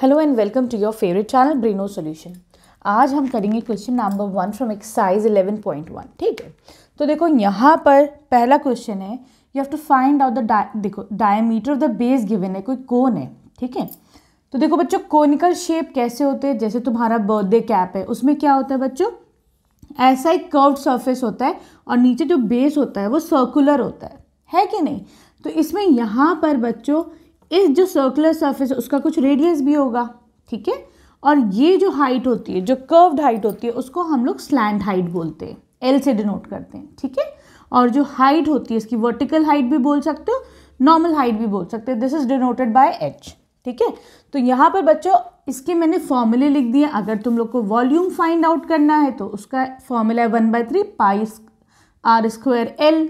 hello and welcome to your favourite channel Breno solution आज हम करेंगे question number one from eleven point one ठीक है तो देखो यहाँ पर पहला क्वेश्चन है you have to find out the देखो diameter of the base given है कोई कोन है ठीक है तो देखो बच्चों कोनिकल शेप कैसे होते हैं जैसे तुम्हारा बर्थडे कैप है उसमें क्या होता है बच्चों ऐसा एक कर्व्ड सरफेस होता है और नीचे जो बेस होता है वो सर्कुलर होता है है कि नहीं तो इसमें यहाँ पर बच्चों इस जो सर्कुलर सरफेस उसका कुछ रेडियस भी होगा ठीक है और ये जो हाइट होती है जो कर्व्ड हाइट होती है उसको हम लोग स्लैंड हाइट बोलते हैं एल से डिनोट करते हैं ठीक है और जो हाइट होती है इसकी वर्टिकल हाइट भी बोल सकते हो नॉर्मल हाइट भी बोल सकते हो this is denoted by H ठीक है तो यहाँ पर बच्चों इसके मैंने फॉर्मूले लिख दिए अगर तुम लोग को वॉल्यूम फाइंड आउट करना है तो उसका फॉर्मूला है one by three pi R square L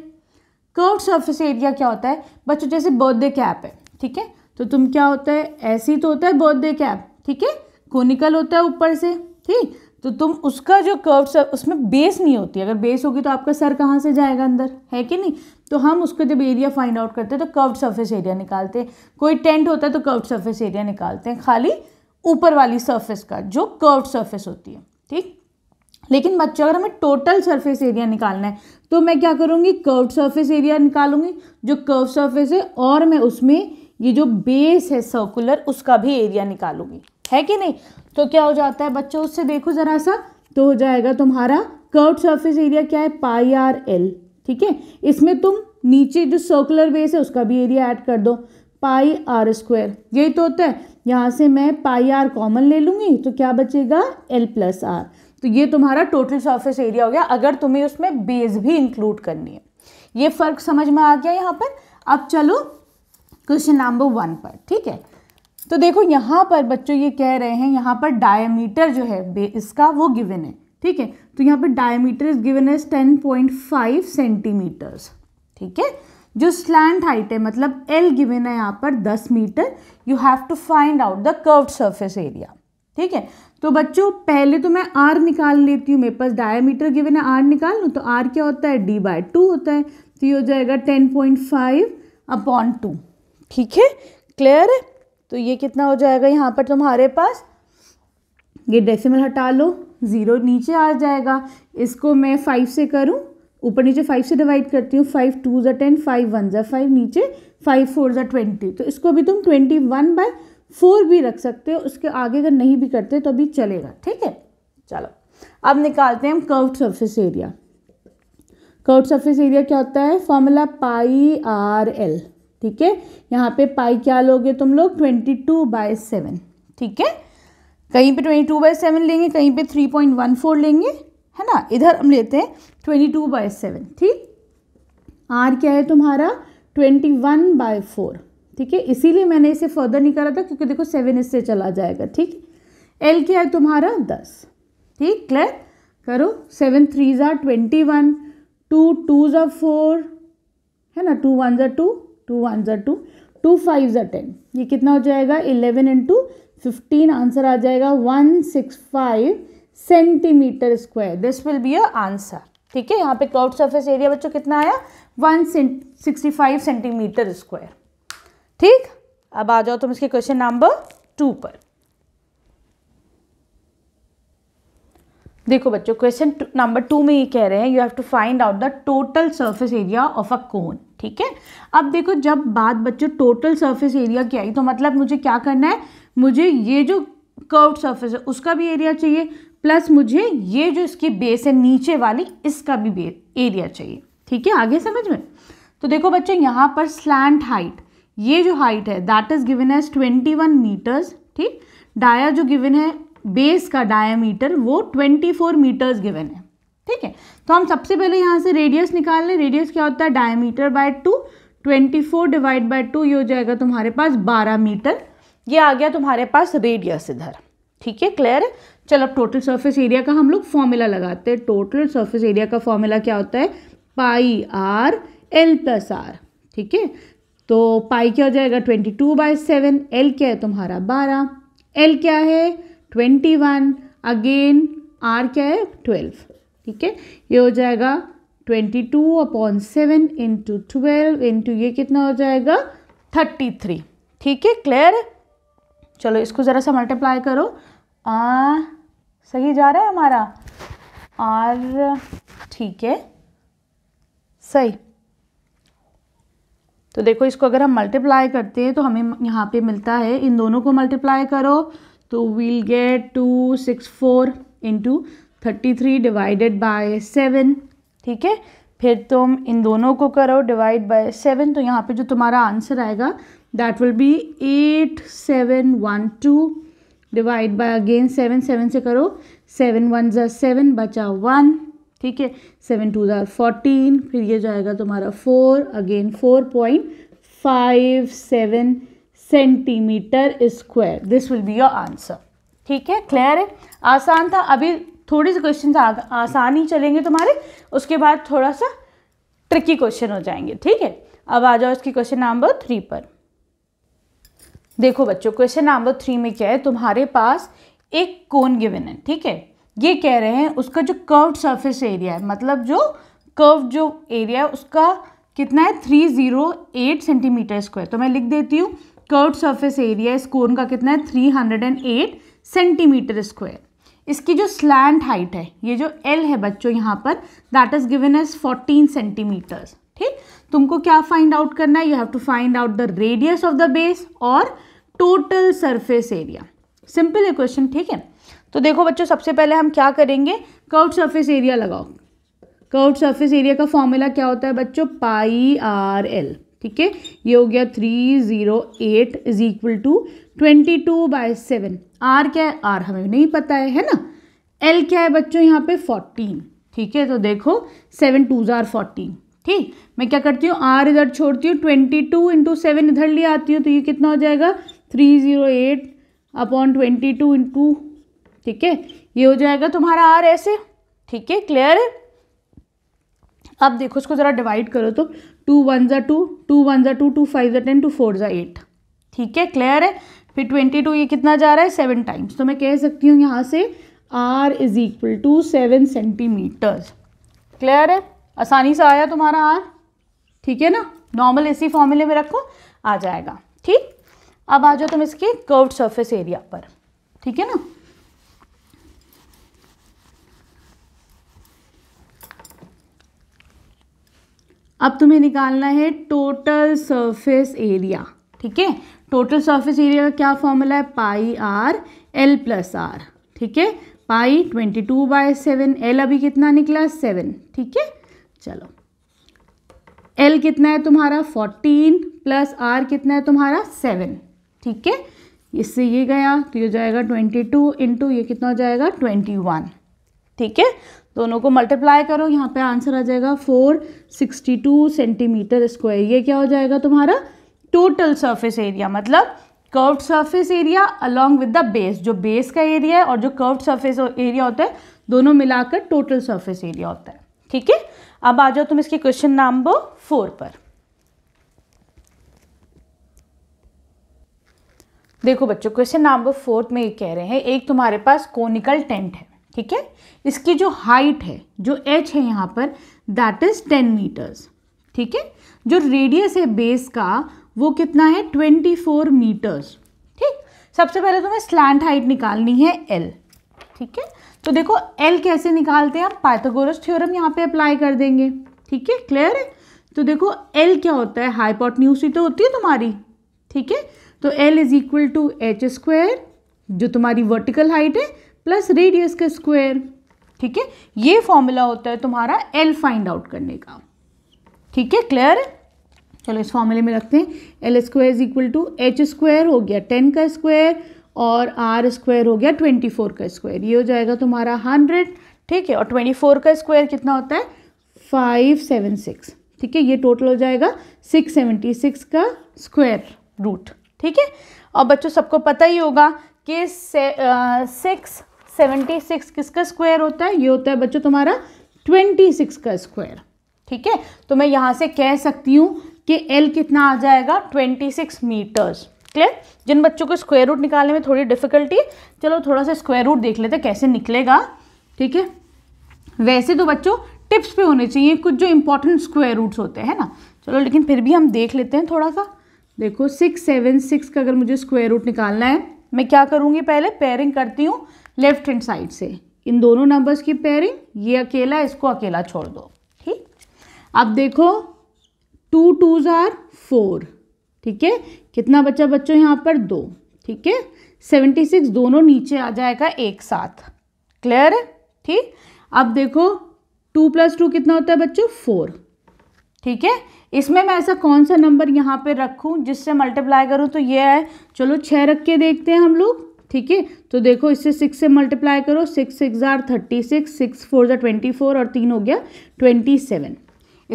curve surface area क्या होता है बच्चों जैसे बर्थडे कैप है ठीक है तो तुम क्या होता है ऐसी तो होता है बर्थडे कैप ठीक है कोनिकल होता है ऊपर से ठीक तो तुम उसका जो कर्व सर उसमें बेस नहीं होती अगर बेस होगी तो आपका सर कहाँ से जाएगा अंदर है कि नहीं तो हम उसका जब एरिया फाइंड आउट करते हैं तो कर्व्ड सरफेस एरिया निकालते हैं कोई टेंट होता है तो कर्व्ड सरफेस एरिया निकालते हैं खाली ऊपर वाली सरफेस का जो कर्व्ड सरफेस होती है ठीक लेकिन बच्चों अगर हमें टोटल सरफेस एरिया निकालना है तो मैं क्या करूँगी कर्व्ड सर्फेस एरिया निकालूंगी जो कर्व सर्फेस है और मैं उसमें ये जो बेस है सर्कुलर उसका भी एरिया निकालोगे है कि नहीं तो क्या हो जाता है बच्चों उससे देखो ज़रा सा तो हो जाएगा तुम्हारा कर्व सरफेस एरिया क्या है पाई आर एल ठीक है इसमें तुम नीचे जो सर्कुलर बेस है उसका भी एरिया ऐड कर दो पाई आर स्क्वायर यही तो होता है यहाँ से मैं पाई आर कॉमन ले लूँगी तो क्या बचेगा एल प्लस आर तो ये तुम्हारा टोटल सरफेस एरिया हो गया अगर तुम्हें उसमें बेस भी इंक्लूड करनी है ये फ़र्क समझ में आ गया यहाँ पर अब चलो क्वेश्चन नंबर वन पर ठीक है तो देखो यहाँ पर बच्चों ये कह रहे हैं यहाँ पर डायमीटर जो है इसका वो गिवन है ठीक है तो यहाँ पर diameter is given as ten point five centimetres ठीक है जो स्लैंड हाइट है मतलब एल गिवन है यहाँ पर दस metre you have to find out the curve surface area ठीक है तो बच्चों पहले तो मैं आर निकाल लेती हूँ मेरे पास डायमीटर गिवन है आर निकाल लूँ तो आर क्या होता है डी बाय टू होता है तो ये हो जाएगा ten point five upon two ठीक है क्लियर है तो ये कितना हो जाएगा यहाँ पर तुम्हारे पास ये डेसिमल हटा लो ज़ीरो नीचे आ जाएगा इसको मैं फाइव से करूँ ऊपर नीचे फाइव से डिवाइड करती हूँ फाइव टू ज़ा टेन फाइव वन ज़ा फाइव नीचे फाइव फोर ज़ा ट्वेंटी तो इसको भी तुम ट्वेंटी वन बाई फोर भी रख सकते हो उसके आगे अगर नहीं भी करते तो अभी चलेगा ठीक है चलो अब निकालते हैं हम curved surface area curved surface area क्या होता है फॉर्मूला पाई आर एल ठीक है यहाँ पे पाई क्या लोगे तुम लोग ट्वेंटी टू बाय सेवन ठीक है कहीं पे ट्वेंटी टू बाय सेवन लेंगे कहीं पे थ्री पॉइंट वन फोर लेंगे है ना इधर हम लेते हैं ट्वेंटी टू बाय सेवन ठीक आर क्या है तुम्हारा ट्वेंटी वन बाय फोर ठीक है इसीलिए मैंने इसे फर्दर नहीं करा था क्योंकि देखो सेवन इससे चला जाएगा ठीक एल क्या है तुम्हारा दस ठीक क्लियर करो सेवन थ्री ज़ा ट्वेंटी वन टू टू ज़ा फोर है ना टू वन ज़ा टू टू वन ज़ा टू टू फाइव ज़ा टेन ये कितना हो जाएगा इलेवन इंटू फिफ्टीन आंसर आ जाएगा one six five centimetre square this will be a answer ठीक है यहाँ पे क्लाउड सरफेस एरिया बच्चों कितना आया one sixty five centimetre square ठीक अब आ जाओ तुम इसके क्वेश्चन नंबर टू पर देखो बच्चों क्वेश्चन नंबर टू में ये कह रहे हैं you have to find out the total surface area of a cone ठीक है अब देखो जब बात बच्चों टोटल सर्फेस एरिया की आई तो मतलब मुझे क्या करना है मुझे ये जो कर्व सर्फेस है उसका भी एरिया चाहिए प्लस मुझे ये जो इसकी बेस है नीचे वाली इसका भी एरिया चाहिए ठीक है आगे समझ में तो देखो बच्चे यहाँ पर स्लैंट हाइट ये जो हाइट है that is given as twenty one metres ठीक डाया जो गिवन है बेस का डाया वो ट्वेंटी फोर मीटर्स गिवन है ठीक है तो हम सबसे पहले यहाँ से रेडियस निकाल लें रेडियस क्या होता है diameter by two twenty four divide by two ये हो जाएगा तुम्हारे पास बारह मीटर ये आ गया तुम्हारे पास रेडियस इधर ठीक है क्लियर है चलो अब टोटल सर्फेस एरिया का हम लोग फॉर्मूला लगाते हैं टोटल सर्फेस एरिया का फॉर्मूला क्या होता है pi are l plus r ठीक है तो पाई क्या हो जाएगा twenty two by seven l क्या है तुम्हारा बारह एल क्या है ट्वेंटी वन अगेन आर क्या है ट्वेल्व ठीक है ये हो जाएगा twenty two upon seven into twelve into ये कितना हो जाएगा थर्टी थ्री ठीक है क्लियर चलो इसको ज़रा सा मल्टीप्लाई करो आ, सही जा रहा है हमारा आर ठीक है सही तो देखो इसको अगर हम मल्टीप्लाई करते हैं तो हमें यहाँ पे मिलता है इन दोनों को मल्टीप्लाई करो तो we'll get two six four into thirty three divided by seven ठीक है फिर तुम इन दोनों को करो डिवाइड बाय सेवन तो यहाँ पे जो तुम्हारा आंसर आएगा that will be eight seven one two divide by again seven seven से करो सेवन वन जर सेवन बचा वन ठीक है सेवन टू जर फोर्टीन फिर ये जाएगा तुम्हारा four again four point five seven centimetre square this will be your answer ठीक है क्लियर है आसान था अभी थोड़े से क्वेश्चन आसान ही चलेंगे तुम्हारे उसके बाद थोड़ा सा ट्रिकी क्वेश्चन हो जाएंगे ठीक है अब आ जाओ इसकी क्वेश्चन नंबर थ्री पर देखो बच्चों क्वेश्चन नंबर थ्री में क्या है तुम्हारे पास एक कोन गिवन है ठीक है ये कह रहे हैं उसका जो कर्व्ड सरफेस एरिया है मतलब जो कर्व जो एरिया है उसका कितना है three zero eight centimetre square तो मैं लिख देती हूँ कर्व्ड सरफेस एरिया इस कोन का कितना है three hundred and eight centimetre square इसकी जो स्लैंड हाइट है ये जो एल है बच्चों यहाँ पर that is given as 14 centimetres ठीक तुमको क्या फाइंड आउट करना है you have to find out the radius of the base और टोटल सरफेस एरिया सिंपल है क्वेश्चन ठीक है तो देखो बच्चों सबसे पहले हम क्या करेंगे कर्ट सर्फेस एरिया लगाओ कर्ट सर्फेस एरिया का फॉर्मूला क्या होता है बच्चों पाई आर एल ठीक है ये हो गया three zero eight is equal to twenty two by seven r क्या है आर हमें नहीं पता है है ना एल क्या है बच्चों यहाँ पे फोर्टीन ठीक है तो देखो सेवन टू ज़ार फोर्टीन ठीक मैं क्या करती हूँ आर इधर छोड़ती हूँ ट्वेंटी टू इंटू सेवन इधर ले आती हूँ तो ये कितना हो जाएगा three zero eight upon twenty two into ठीक है ये हो जाएगा तुम्हारा आर ऐसे ठीक है क्लियर है अब देखो इसको ज़रा डिवाइड करो तो टू वन ज़ा टू टू वन ज़ा टू टू फाइव ज़ा ten two four are eight ठीक है क्लियर है फिर ट्वेंटी टू ये कितना जा रहा है सेवन टाइम्स तो मैं कह सकती हूँ यहाँ से r is equal to seven centimetres clear है आसानी से आया तुम्हारा आर ठीक है ना नॉर्मल इसी फॉर्मूले में रखो आ जाएगा ठीक अब आ जाओ तुम इसके कर्व्ड सरफेस एरिया पर ठीक है ना अब तुम्हें निकालना है टोटल सरफेस एरिया ठीक है टोटल सरफेस एरिया का क्या फॉर्मूला है pi are l plus r ठीक है pi twenty two by seven l अभी कितना निकला सेवन ठीक है चलो एल कितना है तुम्हारा फोर्टीन प्लस आर कितना है तुम्हारा सेवन ठीक है इससे ये गया तो ये जाएगा ट्वेंटी टू इंटू ये कितना हो जाएगा ट्वेंटी वन ठीक है दोनों को मल्टीप्लाई करो यहाँ पे आंसर आ जाएगा four sixty two centimetre square ये क्या हो जाएगा तुम्हारा टोटल सरफेस एरिया मतलब curved surface area along with the base जो बेस का एरिया है और जो कर्व्ड सरफेस एरिया होता है दोनों मिलाकर टोटल सरफेस एरिया होता है ठीक है अब आ जाओ तुम इसके क्वेश्चन नंबर फोर पर देखो बच्चों क्वेश्चन नंबर फोर्थ में ये कह रहे हैं एक तुम्हारे पास कोनिकल टेंट है ठीक है इसकी जो हाइट है जो एच है यहाँ पर दैट इज़ टेन मीटर्स ठीक है जो रेडियस है बेस का वो कितना है ट्वेंटी फोर मीटर्स ठीक सबसे पहले तुम्हें स्लैंट हाइट निकालनी है एल ठीक है तो देखो एल कैसे निकालते हैं आप पाइथागोरस थ्योरम यहाँ पे अप्लाई कर देंगे ठीक है क्लियर है तो देखो एल क्या होता है हाइपोटन्यूज ही तो होती है तुम्हारी ठीक है तो l is equal to H square जो तुम्हारी वर्टिकल हाइट है प्लस रेडियस का स्क्वायर ठीक है ये फॉर्मूला होता है तुम्हारा एल फाइंड आउट करने का ठीक है क्लियर है चलो इस फॉर्मूले में रखते हैं l square is equal to H square हो गया टेन का स्क्वायर और आर स्क्वायर हो गया ट्वेंटी फोर का स्क्वायर ये हो जाएगा तुम्हारा हंड्रेड ठीक है और ट्वेंटी फोर का स्क्वायर कितना होता है फाइव सेवन सिक्स ठीक है ये टोटल हो जाएगा सिक्स सेवेंटी सिक्स का स्क्वायर रूट ठीक है और बच्चों सबको पता ही होगा कि सिक्स सेवेंटी सिक्स किसका स्क्वायर होता है ये होता है बच्चों तुम्हारा ट्वेंटी सिक्स का स्क्वायर ठीक है तो मैं यहाँ से कह सकती हूँ कि एल कितना आ जाएगा ट्वेंटी सिक्स मीटर्स क्लियर जिन बच्चों को स्क्वायर रूट निकालने में थोड़ी डिफिकल्टी चलो थोड़ा सा स्क्वायर रूट देख लेते कैसे निकलेगा ठीक है वैसे तो बच्चों टिप्स पे होने चाहिए कुछ जो इंपॉर्टेंट स्क्वायर रूट्स होते हैं ना चलो लेकिन फिर भी हम देख लेते हैं थोड़ा सा देखो सिक्स सेवन सिक्स का अगर मुझे स्क्वायर रूट निकालना है मैं क्या करूँगी पहले पेयरिंग करती हूँ लेफ्ट हैंड साइड से इन दोनों नंबर्स की पेयरिंग ये अकेला इसको अकेला छोड़ दो ठीक अब देखो टू टूज आर फोर ठीक है कितना बच्चा बच्चों यहाँ पर दो ठीक है सेवेंटी सिक्स दोनों नीचे आ जाएगा एक साथ क्लियर है ठीक अब देखो टू प्लस टू कितना होता है बच्चों फोर ठीक है इसमें मैं ऐसा कौन सा नंबर यहाँ पे रखूँ जिससे मल्टीप्लाई करूँ तो ये है चलो छः रख के देखते हैं हम लोग ठीक है तो देखो इससे सिक्स से मल्टीप्लाई करो six six are thirty six six four are twenty four और तीन हो गया ट्वेंटी सेवन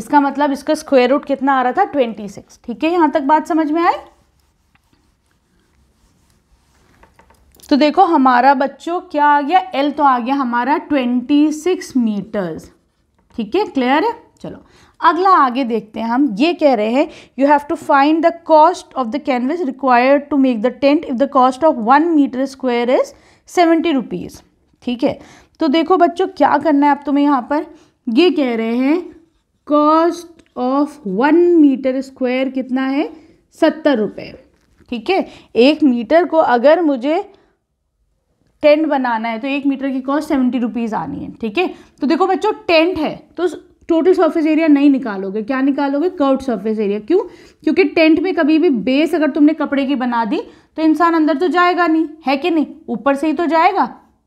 इसका मतलब इसका स्क्वायर रूट कितना आ रहा था ट्वेंटी सिक्स ठीक है यहाँ तक बात समझ में आए तो देखो हमारा बच्चों क्या आ गया एल तो आ गया हमारा ट्वेंटी सिक्स मीटर्स ठीक है क्लियर है चलो अगला आगे देखते हैं हम ये कह रहे हैं you have to find the cost of the canvas required to make the tent if the cost of one metre square is seventy rupees ठीक है तो देखो बच्चों क्या करना है आप तुम्हें यहाँ पर ये कह रहे हैं cost of one metre square कितना है सत्तर रुपये ठीक है एक मीटर को अगर मुझे टेंट बनाना है तो एक मीटर की कॉस्ट सेवेंटी रुपीज़ आनी है ठीक है तो देखो बच्चों टेंट है तो टोटल सरफेस एरिया नहीं निकालोगे क्या निकालोगे कर्ड सरफेस एरिया क्यों क्योंकि टेंट में कभी भी बेस अगर तुमने कपड़े की बना दी तो इंसान अंदर तो जाएगा नहीं है कि नहीं ऊपर से ही तो जाएगा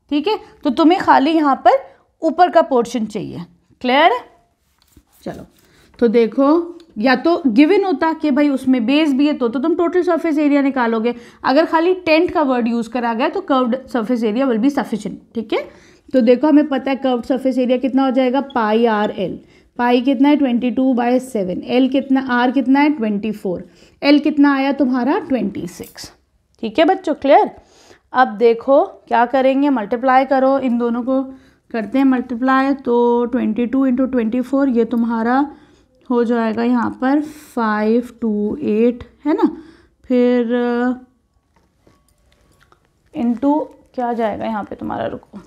ठीक है तो तुम्हें खाली यहाँ पर ऊपर का पोर्शन चाहिए क्लियर है चलो तो देखो या तो गिवन होता कि भाई उसमें बेस भी है तो तो तुम टोटल सरफेस एरिया निकालोगे अगर खाली टेंट का वर्ड यूज़ करा गया तो curve surface area will be sufficient ठीक है तो देखो हमें पता है कर्व सरफेस एरिया कितना हो जाएगा पाई आर एल पाई कितना है twenty two by seven l कितना आर कितना है ट्वेंटी फोर एल कितना आया तुम्हारा ट्वेंटी सिक्स ठीक है बच्चों क्लियर अब देखो क्या करेंगे मल्टीप्लाई करो इन दोनों को करते हैं मल्टीप्लाई तो twenty two into twenty four ये तुम्हारा हो जाएगा यहाँ पर फाइव टू एट है ना फिर इंटू uh, क्या जाएगा यहाँ पे तुम्हारा रुको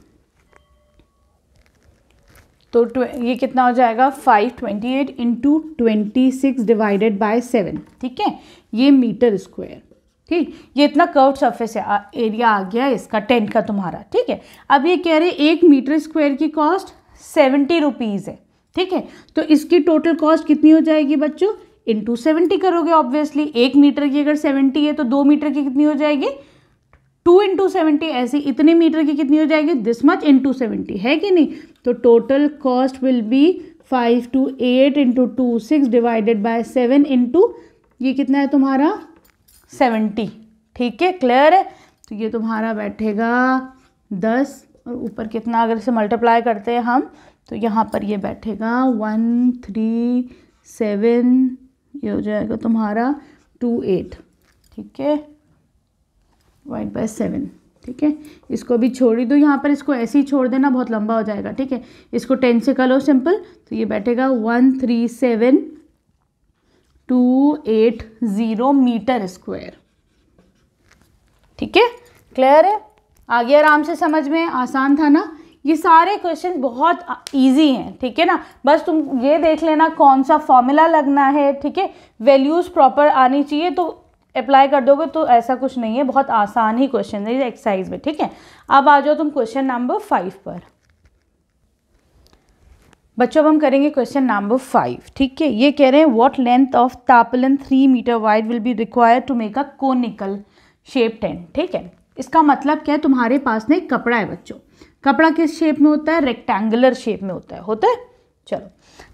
तो ये कितना हो जाएगा five twenty eight into twenty six divided by seven ठीक है ये मीटर स्क्वायर ठीक ये इतना कर्व सरफेस है एरिया आ गया इसका टेंट का तुम्हारा ठीक है अब ये कह रहे एक मीटर स्क्वायर की कॉस्ट सेवेंटी रुपीज़ है ठीक है तो इसकी टोटल कॉस्ट कितनी हो जाएगी बच्चों इंटू सेवेंटी करोगे ऑब्वियसली एक मीटर की अगर सेवेंटी है तो दो मीटर की कितनी हो जाएगी टू इंटू सेवेंटी ऐसी इतने मीटर की कितनी हो जाएगी दिस मच इंटू सेवेंटी है कि नहीं तो total cost will be five two eight into two six divided by seven into ये कितना है तुम्हारा सेवेंटी ठीक है क्लियर है तो ये तुम्हारा बैठेगा दस और ऊपर कितना अगर इसे मल्टीप्लाई करते हैं हम तो यहाँ पर ये बैठेगा वन थ्री सेवन ये हो जाएगा तुम्हारा टू एट ठीक है डिवाइड बाय सेवन ठीक है इसको भी छोड़ ही दो यहाँ पर इसको ऐसे ही छोड़ देना बहुत लंबा हो जाएगा ठीक है इसको टेन से कर लो सिंपल तो ये बैठेगा one three seven two eight zero metre square ठीक है क्लियर है आगे आराम से समझ में आसान था ना ये सारे क्वेश्चन बहुत इजी हैं ठीक है ना बस तुम ये देख लेना कौन सा फॉर्मूला लगना है ठीक है वैल्यूज़ प्रॉपर आनी चाहिए तो अप्लाई कर दोगे तो ऐसा कुछ नहीं है बहुत आसान ही क्वेश्चन है एक्सरसाइज में ठीक है अब आ जाओ तुम क्वेश्चन नंबर फाइव पर बच्चों अब हम करेंगे क्वेश्चन नंबर फाइव ठीक है ये कह रहे हैं what length of tarpaulin three metre wide will be required to make a conical shape ten ठीक है इसका मतलब क्या है तुम्हारे पास एक कपड़ा है बच्चों कपड़ा किस शेप में होता है रेक्टेंगुलर शेप में होता है होता है चलो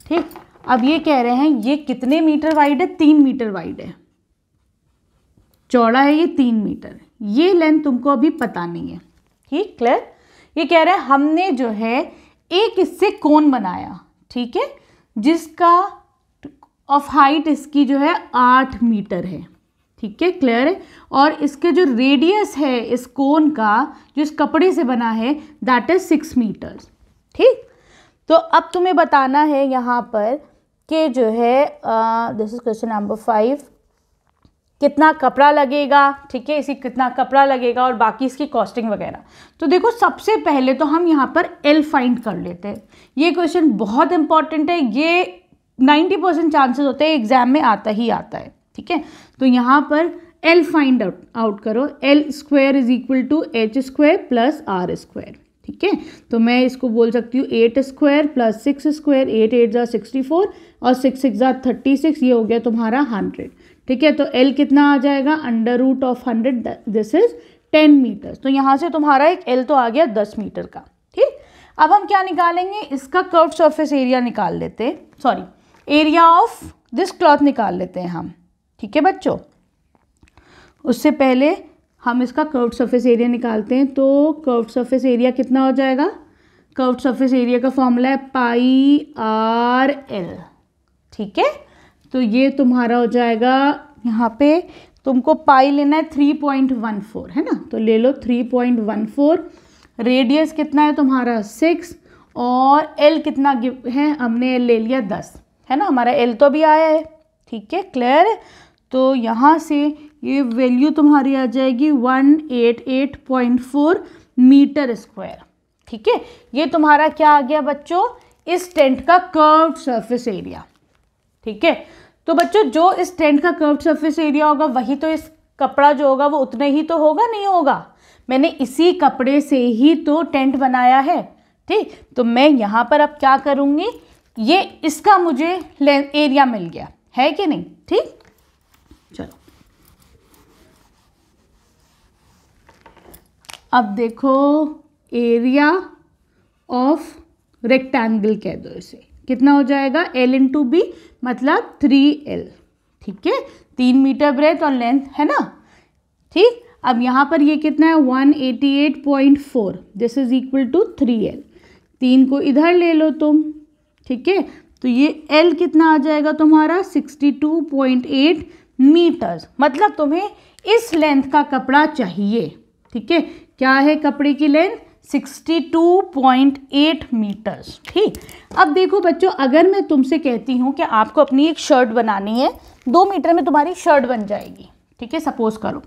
ठीक अब ये कह रहे हैं ये कितने मीटर वाइड है तीन मीटर वाइड है चौड़ा है ये तीन मीटर ये लेंथ तुमको अभी पता नहीं है ठीक क्लियर ये कह रहा है हमने जो है एक इससे कोन बनाया ठीक है जिसका ऑफ हाइट इसकी जो है आठ मीटर है ठीक है क्लियर है और इसके जो रेडियस है इस कोन का जो इस कपड़े से बना है दैट इज सिक्स मीटर ठीक तो अब तुम्हें बताना है यहाँ पर कि जो है this is question number five कितना कपड़ा लगेगा ठीक है इसी कितना कपड़ा लगेगा और बाकी इसकी कॉस्टिंग वगैरह तो देखो सबसे पहले तो हम यहाँ पर एल फाइंड कर लेते हैं ये क्वेश्चन बहुत इंपॉर्टेंट है ये 90 परसेंट चांसेस होते हैं एग्जाम में आता ही आता है ठीक है तो यहाँ पर एल फाइंड आउट आउट करो l square is equal to H square plus are square ठीक है तो मैं इसको बोल सकती हूँ eight square plus six square eight eight are sixty four और six six are thirty six ये हो गया तुम्हारा हंड्रेड ठीक है तो एल कितना आ जाएगा under root of hundred this is ten metre तो यहाँ से तुम्हारा एक एल तो आ गया दस मीटर का ठीक अब हम क्या निकालेंगे इसका कर्व सरफेस एरिया निकाल लेते हैं sorry area of this cloth निकाल लेते हैं हम ठीक है बच्चों उससे पहले हम इसका कर्व सरफेस एरिया निकालते हैं तो कर्व सरफेस एरिया कितना हो जाएगा कर्व सरफेस एरिया का फॉर्मूला है पाई आर एल ठीक है तो ये तुम्हारा हो जाएगा यहाँ पे तुमको पाई लेना है थ्री पॉइंट वन फोर है ना तो ले लो three point one four radius कितना है तुम्हारा सिक्स और एल कितना है हमने ले लिया दस है ना हमारा एल तो भी आया है ठीक है क्लियर तो यहाँ से ये वैल्यू तुम्हारी आ जाएगी one eight eight point four metre square ठीक है ये तुम्हारा क्या आ गया बच्चों इस टेंट का कर्व सरफेस एरिया ठीक है तो बच्चों जो इस टेंट का कर्व सरफेस एरिया होगा वही तो इस कपड़ा जो होगा वो उतने ही तो होगा नहीं होगा मैंने इसी कपड़े से ही तो टेंट बनाया है ठीक तो मैं यहाँ पर अब क्या करूँगी ये इसका मुझे एरिया मिल गया है कि नहीं ठीक चलो अब देखो एरिया ऑफ रेक्टेंगल कह दो इसे कितना हो जाएगा एल इन टू बी मतलब थ्री एल ठीक है तीन मीटर ब्रेथ और लेंथ है ना ठीक अब यहाँ पर ये कितना है one eighty eight point four this is equal to three l तीन को इधर ले लो तुम ठीक है तो ये एल कितना आ जाएगा तुम्हारा sixty two point eight metres मतलब तुम्हें इस लेंथ का कपड़ा चाहिए ठीक है क्या है कपड़े की लेंथ 62.8 मीटर्स ठीक अब देखो बच्चों अगर मैं तुमसे कहती हूँ कि आपको अपनी एक शर्ट बनानी है दो मीटर में तुम्हारी शर्ट बन जाएगी ठीक है सपोज करो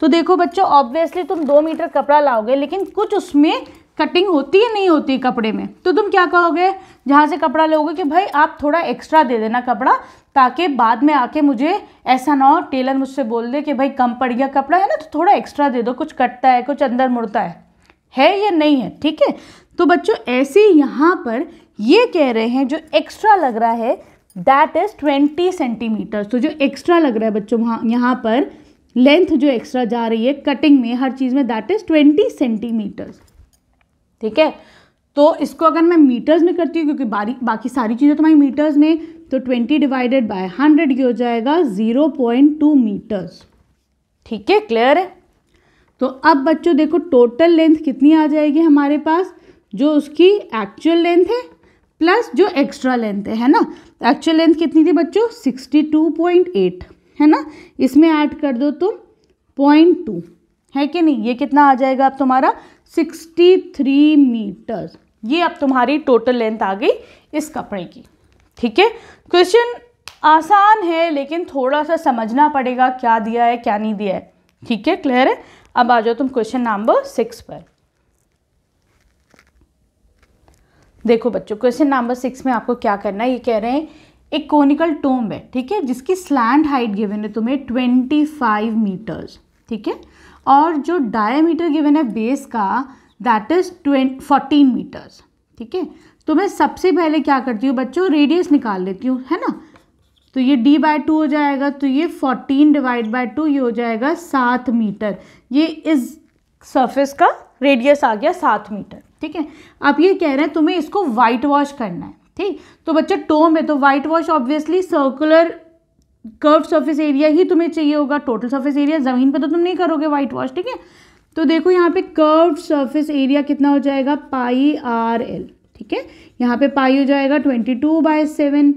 तो देखो बच्चों ऑब्वियसली तुम दो मीटर कपड़ा लाओगे लेकिन कुछ उसमें कटिंग होती है नहीं होती कपड़े में तो तुम क्या कहोगे जहाँ से कपड़ा लोगे कि भाई आप थोड़ा एक्स्ट्रा दे देना कपड़ा ताकि बाद में आके मुझे ऐसा ना हो टेलर मुझसे बोल दे कि भाई कम पड़ गया कपड़ा है ना तो थोड़ा एक्स्ट्रा दे दो कुछ कटता है कुछ अंदर मुड़ता है है या नहीं है ठीक है तो बच्चों ऐसे यहाँ पर ये कह रहे हैं जो एक्स्ट्रा लग रहा है दैट इज़ ट्वेंटी सेंटीमीटर्स तो जो एक्स्ट्रा लग रहा है बच्चों वहाँ यहाँ पर लेंथ जो एक्स्ट्रा जा रही है कटिंग में हर चीज़ में दैट इज़ ट्वेंटी सेंटीमीटर्स ठीक है तो इसको अगर मैं मीटर्स में करती हूँ क्योंकि बारी बाकी सारी चीज़ें तुम्हारी तो मीटर्स में तो ट्वेंटी डिवाइडेड बाय हंड्रेड ये हो जाएगा ज़ीरो पॉइंट टू मीटर्स ठीक है क्लियर है तो अब बच्चों देखो टोटल लेंथ कितनी आ जाएगी हमारे पास जो उसकी एक्चुअल लेंथ है प्लस जो एक्स्ट्रा लेंथ है है ना एक्चुअल लेंथ कितनी थी बच्चों सिक्सटी टू पॉइंट एट है ना इसमें ऐड कर दो तुम पॉइंट टू है कि नहीं ये कितना आ जाएगा अब तुम्हारा सिक्सटी थ्री मीटर ये अब तुम्हारी टोटल लेंथ आ गई इस कपड़े की ठीक है क्वेश्चन आसान है लेकिन थोड़ा सा समझना पड़ेगा क्या दिया है क्या नहीं दिया है ठीक है क्लियर है अब आ जाओ तुम क्वेश्चन नंबर सिक्स पर देखो बच्चों क्वेश्चन नंबर सिक्स में आपको क्या करना है ये कह रहे हैं एक कोनिकल टोम्ब है ठीक है जिसकी स्लैंड हाइट गिवन है तुम्हें ट्वेंटी फाइव मीटर्स ठीक है और जो डायमीटर गिवन है बेस का दैट इज फोर्टीन मीटर्स ठीक है तो मैं सबसे पहले क्या करती हूँ बच्चों रेडियस निकाल लेती हूँ है ना तो ये d बाय टू हो जाएगा तो ये फोर्टीन डिवाइड बाय टू ये हो जाएगा सात मीटर ये इस सरफेस का रेडियस आ गया सात मीटर ठीक है आप ये कह रहे हैं तुम्हें इसको वाइट वॉश करना है ठीक तो बच्चा टोम है तो whitewash obviously circular curve surface area ही तुम्हें चाहिए होगा टोटल सरफेस एरिया ज़मीन पे तो तुम नहीं करोगे वाइट वॉश ठीक है तो देखो यहाँ पे कर्व सरफेस एरिया कितना हो जाएगा पाई आर एल ठीक है यहाँ पे पाई हो जाएगा twenty two by seven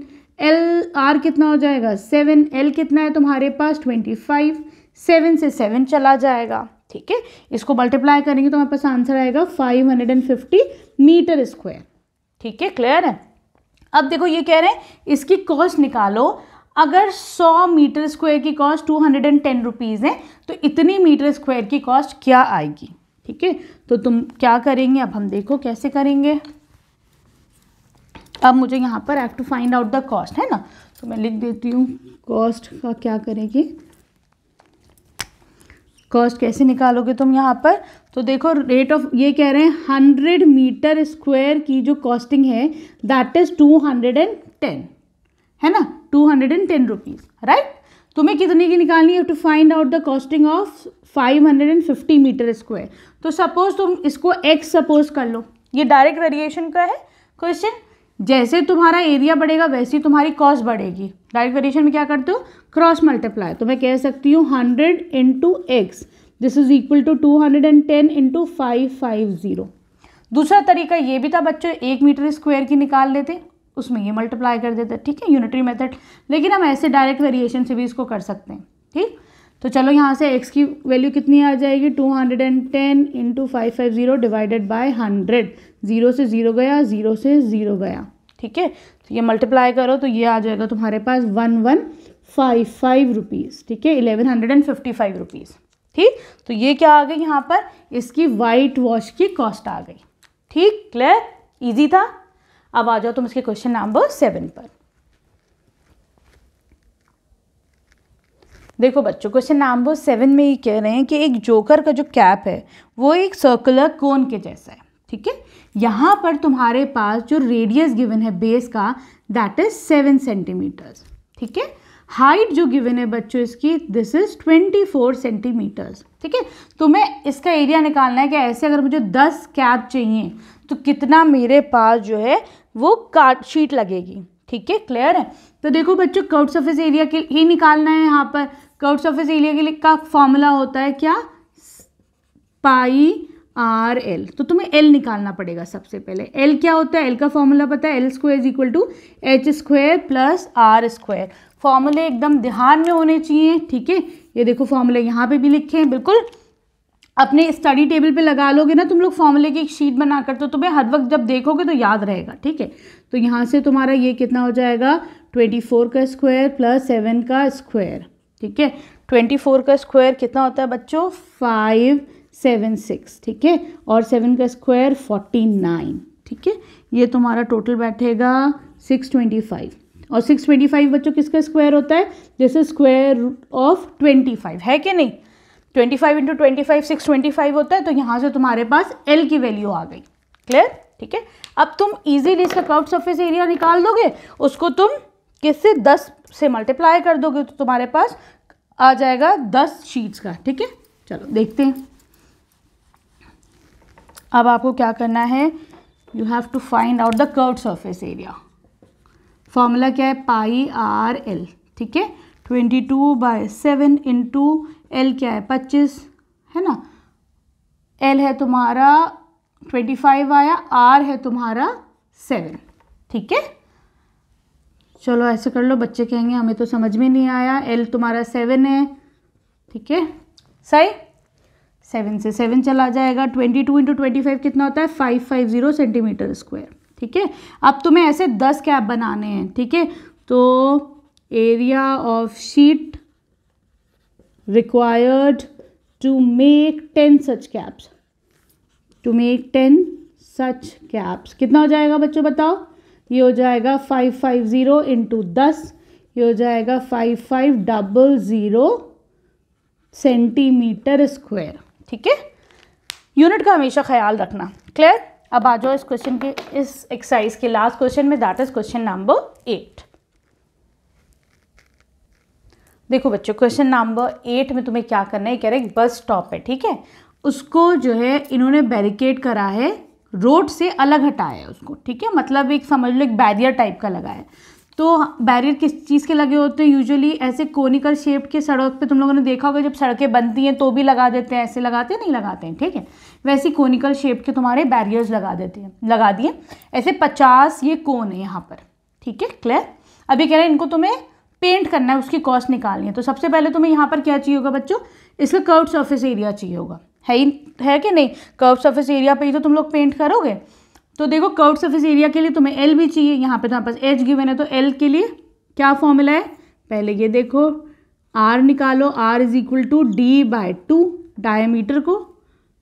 l r कितना हो जाएगा सेवन एल कितना है तुम्हारे पास ट्वेंटी फाइव सेवन से सेवन चला जाएगा ठीक है इसको मल्टीप्लाई करेंगे तो हमारे पास आंसर आएगा five hundred and fifty metre square ठीक है क्लियर है अब देखो ये कह रहे हैं इसकी कॉस्ट निकालो अगर 100 मीटर स्क्वायर की cost two hundred and ten rupees है तो इतनी मीटर स्क्वायर की कॉस्ट क्या आएगी ठीक है तो तुम क्या करेंगे अब हम देखो कैसे करेंगे अब मुझे यहाँ पर act to find out the cost है ना तो मैं लिख देती हूँ कॉस्ट का क्या करेंगे कॉस्ट कैसे निकालोगे तुम यहाँ पर तो देखो रेट ऑफ ये कह रहे हैं हंड्रेड मीटर स्क्वायर की जो कॉस्टिंग है that is two hundred and ten है ना two hundred and ten rupees right तुम्हें कितने की निकालनी है to find out the costing of five hundred and fifty metre square तो सपोज तुम इसको एक्स सपोज कर लो ये डायरेक्ट वेरिएशन का है क्वेश्चन जैसे तुम्हारा एरिया बढ़ेगा वैसी तुम्हारी कॉस्ट बढ़ेगी डायरेक्ट वेरिएशन में क्या करते हो क्रॉस मल्टीप्लाई तो मैं कह सकती हूँ hundred into x this is equal to two hundred and ten into five five zero दूसरा तरीका ये भी था बच्चों एक मीटर स्क्वायर की निकाल लेते उसमें ये मल्टीप्लाई कर देते ठीक है यूनिटरी मेथड लेकिन हम ऐसे डायरेक्ट वेरिएशन से भी इसको कर सकते हैं ठीक तो चलो यहाँ से एक्स की वैल्यू कितनी आ जाएगी two hundred and ten into five five zero divided by hundred zero से ज़ीरो गया ज़ीरो से ज़ीरो गया ठीक है तो ये मल्टीप्लाई करो तो ये आ जाएगा तुम्हारे पास one one five five rupees ठीक है eleven hundred and fifty five rupees ठीक तो ये क्या आ गई यहाँ पर इसकी वाइट वॉश की कॉस्ट आ गई ठीक क्लियर ईजी था अब आ जाओ तुम इसके क्वेश्चन नंबर सेवन पर देखो बच्चों क्वेश्चन नंबर सेवन में ये कह रहे हैं कि एक जोकर का जो कैप है वो एक सर्कुलर कोन के जैसा है ठीक है यहाँ पर तुम्हारे पास जो रेडियस गिवन है बेस का दैट इज सेवन सेंटीमीटर्स ठीक है हाइट जो गिवन है बच्चों इसकी this is twenty four centimetres ठीक है तुम्हें तो इसका एरिया निकालना है कि ऐसे अगर मुझे दस कैप चाहिए तो कितना मेरे पास जो है वो कार्ड शीट लगेगी ठीक है क्लियर है तो देखो बच्चों कर्ट सर्फेस एरिया के ही निकालना है यहाँ पर स्कर्ट्स ऑफिस एरिया के लिए का फॉर्मूला होता है क्या पाई आर एल तो तुम्हें एल निकालना पड़ेगा सबसे पहले एल क्या होता है एल का फॉर्मूला पता है l square is equal to H square plus are square फॉर्मूले एकदम ध्यान में होने चाहिए ठीक है ये देखो फॉर्मूले यहाँ पे भी लिखे हैं बिल्कुल अपने स्टडी टेबल पे लगा लोगे ना तुम लोग फॉर्मूले की एक शीट बना कर तो तुम्हें हर वक्त जब देखोगे तो याद रहेगा ठीक है तो यहाँ से तुम्हारा ये कितना हो जाएगा ट्वेंटी फोर का स्क्वायर प्लस सेवन का स्क्वायर ठीक है ट्वेंटी फोर का स्क्वायर कितना होता है बच्चों फाइव सेवन सिक्स ठीक है और सेवन का स्क्वायर फोर्टी नाइन ठीक है ये तुम्हारा टोटल बैठेगा सिक्स ट्वेंटी फाइव और सिक्स ट्वेंटी फाइव बच्चों किसका स्क्वायर होता है जैसे स्क्वायर ऑफ ट्वेंटी फाइव है कि नहीं twenty five into twenty five six twenty five होता है तो यहाँ से तुम्हारे पास एल की वैल्यू आ गई क्लियर ठीक है अब तुम इजीली इसका कर्व सरफेस एरिया निकाल दोगे उसको तुम किससे दस से मल्टीप्लाई कर दोगे तो तुम्हारे पास आ जाएगा दस शीट्स का ठीक है चलो देखते हैं अब आपको क्या करना है you have to find out the curve surface area formula क्या है पाई आर एल ठीक है twenty two by seven into l क्या है पच्चीस है ना एल है तुम्हारा ट्वेंटी फाइव आया आर है तुम्हारा सेवन ठीक है चलो ऐसे कर लो बच्चे कहेंगे हमें तो समझ में नहीं आया एल तुम्हारा सेवन है ठीक है सही सेवन से सेवन चला जाएगा twenty two into twenty five कितना होता है five five zero centimetre square ठीक है अब तुम्हें ऐसे दस कैप बनाने हैं ठीक है तो area of sheet required to make ten such caps to make ten such caps कितना हो जाएगा बच्चों बताओ ये हो जाएगा फाइव फाइव ज़ीरो इंटू दस ये हो जाएगा five five double zero centimetre square ठीक है यूनिट का हमेशा ख्याल रखना क्लियर अब आ जाओ इस क्वेश्चन के इस एक्सरसाइज के लास्ट क्वेश्चन में that is question number eight देखो बच्चों क्वेश्चन नंबर एट में तुम्हें क्या करना है कह रहे बस स्टॉप है ठीक है उसको जो है इन्होंने बैरिकेड करा है रोड से अलग हटाया है उसको ठीक है मतलब एक समझ लो एक बैरियर टाइप का लगाया तो बैरियर किस चीज़ के लगे होते हैं यूजुअली ऐसे कोनिकल शेप के सड़क पे तुम लोगों ने देखा होगा जब सड़कें बनती हैं तो भी लगा देते हैं ऐसे लगाते हैं नहीं लगाते हैं ठीक है वैसे कोनिकल शेप के तुम्हारे बैरियर्स लगा देते हैं लगा दिए ऐसे पचास ये कोन है यहाँ पर ठीक है क्लियर अभी कह रहे हैं इनको तुम्हें पेंट करना है उसकी कॉस्ट निकालनी है तो सबसे पहले तुम्हें यहाँ पर क्या चाहिए होगा बच्चों इसका कर्व सर्फेस एरिया चाहिए होगा है ही है कि नहीं कर्व सर्फेस एरिया पर ही तो तुम लोग पेंट करोगे तो देखो कर्व सर्फेस एरिया के लिए तुम्हें एल भी चाहिए यहाँ पर तुम्हारे पास एच गिवन है तो एल के लिए क्या फॉर्मूला है पहले ये देखो आर निकालो R is equal to D by two diameter को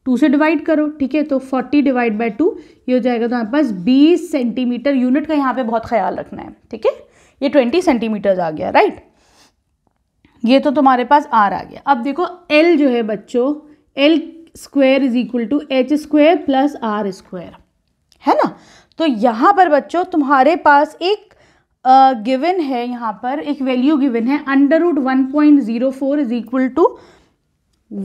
टू से डिवाइड करो ठीक है तो फोर्टी डिवाइड बाय टू ये हो जाएगा तुम्हारे पास बीस सेंटीमीटर यूनिट का यहाँ पे बहुत ख्याल रखना है ठीक है ये ट्वेंटी सेंटीमीटर्स आ गया राइट ये तो तुम्हारे पास आर आ गया अब देखो एल जो है बच्चों L square is equal to H square plus are square है ना तो यहाँ पर बच्चों तुम्हारे पास एक गिवन uh, है यहाँ पर एक वैल्यू गिवन है under root one point zero four is equal to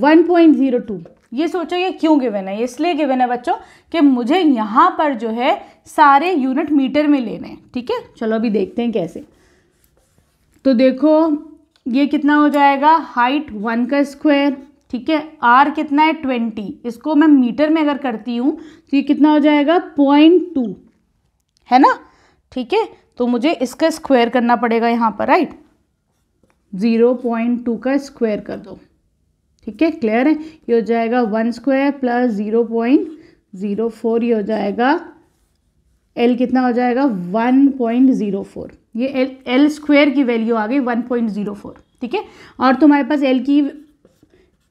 one point zero two ये सोचो ये क्यों गिवन है इसलिए गिवन है बच्चों कि मुझे यहाँ पर जो है सारे यूनिट मीटर में लेने हैं ठीक है चलो अभी देखते हैं कैसे तो देखो ये कितना हो जाएगा हाइट वन का स्क्वायर ठीक है आर कितना है ट्वेंटी इसको मैं मीटर में अगर करती हूँ तो ये कितना हो जाएगा पॉइंट टू है ना ठीक है तो मुझे इसका स्क्वायर करना पड़ेगा यहाँ पर राइट ज़ीरो पॉइंट टू का स्क्वायर कर दो ठीक है क्लियर है ये हो जाएगा one square plus zero point zero four ये हो जाएगा एल कितना हो जाएगा वन पॉइंट ज़ीरो फोर ये एल एल स्क्वायर की वैल्यू आ गई वन पॉइंट ज़ीरो फोर ठीक है और तुम्हारे पास एल की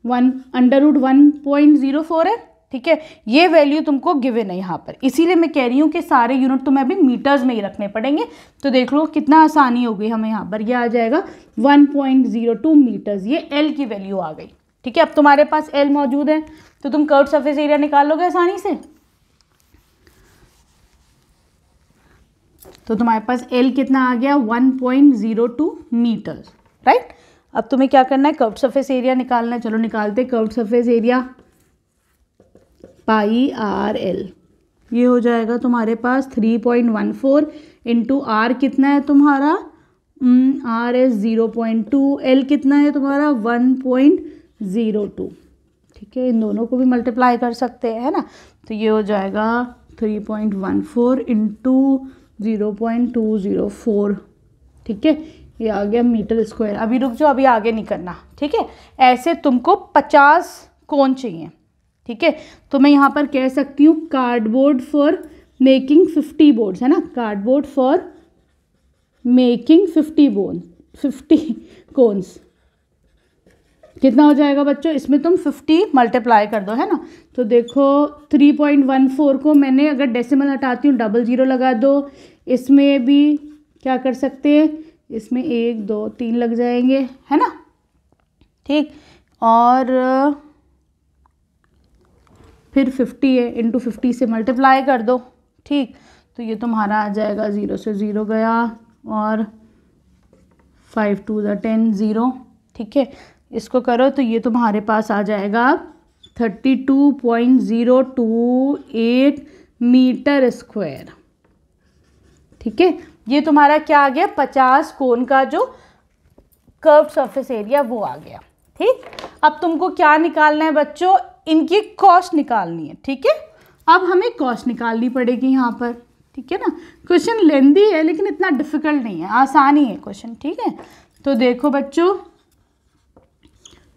one under root one point zero four है ठीक है ये वैल्यू तुमको गिवन है यहाँ पर इसीलिए मैं कह रही हूँ कि सारे यूनिट तुम्हें अभी मीटर्स में ही रखने पड़ेंगे तो देख लो कितना आसानी हो गई हमें यहाँ पर यह आ जाएगा टू मीटर्स ये एल की वैल्यू आ गई ठीक है अब तुम्हारे पास एल मौजूद है तो तुम कर्व सरफेस एरिया निकाल लोगे आसानी से तो तुम्हारे पास एल कितना आ गया 1.02 मीटर राइट अब तुम्हें क्या करना है कर्व सरफेस एरिया निकालना है चलो निकालते curve surface area pi are L ये हो जाएगा तुम्हारे पास 3.14 point one four into R कितना है तुम्हारा R is zero point two L कितना है तुम्हारा वन पॉइंट ज़ीरो टू ठीक है इन दोनों को भी मल्टीप्लाई कर सकते हैं है ना तो ये हो जाएगा three point one four into zero point two zero four ठीक है ये आ गया मीटर स्क्वायर अभी रुक जाओ अभी आगे नहीं करना ठीक है ऐसे तुमको पचास कौन चाहिए ठीक है तो मैं यहाँ पर कह सकती हूँ cardboard for making fifty boards है ना cardboard for making fifty bone fifty cones कितना हो जाएगा बच्चों इसमें तुम 50 मल्टीप्लाई कर दो है ना तो देखो 3.14 को मैंने अगर डेसिमल हटाती हूँ डबल ज़ीरो लगा दो इसमें भी क्या कर सकते हैं इसमें एक दो तीन लग जाएंगे है ना ठीक और फिर 50 है इंटू फिफ्टी से मल्टीप्लाई कर दो ठीक तो ये तुम्हारा आ जाएगा ज़ीरो से ज़ीरो गया और फाइव टू ज़ा टेन ज़ीरो ठीक है इसको करो तो ये तुम्हारे पास आ जाएगा thirty two point zero two eight metre square ठीक है ये तुम्हारा क्या आ गया पचास कोन का जो कर्व सरफेस एरिया वो आ गया ठीक अब तुमको क्या निकालना है बच्चों इनकी कॉस्ट निकालनी है ठीक है अब हमें कॉस्ट निकालनी पड़ेगी यहाँ पर ठीक है ना क्वेश्चन लेंदी है लेकिन इतना डिफिकल्ट नहीं है आसानी है क्वेश्चन ठीक है तो देखो बच्चों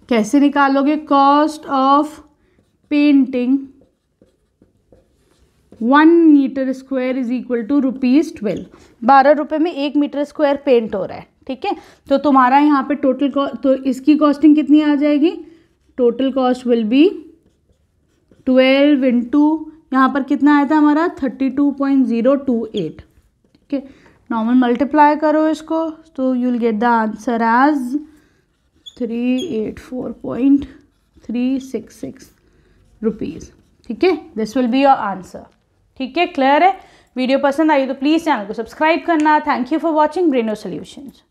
कैसे निकालोगे cost of painting one metre square is equal to rupees twelve बारह रुपये में एक मीटर स्क्वायर पेंट हो रहा है ठीक है तो तुम्हारा यहाँ पे टोटल तो इसकी कॉस्टिंग कितनी आ जाएगी total cost will be twelve two यहाँ पर कितना आया था हमारा thirty two point zero two eight ठीक है नॉर्मल मल्टीप्लाई करो इसको तो you will get the answer as three eight four point three six six rupees ठीक है this will be your answer ठीक है क्लियर है वीडियो पसंद आई तो प्लीज़ चैनल को सब्सक्राइब करना thank you for watching Braino solutions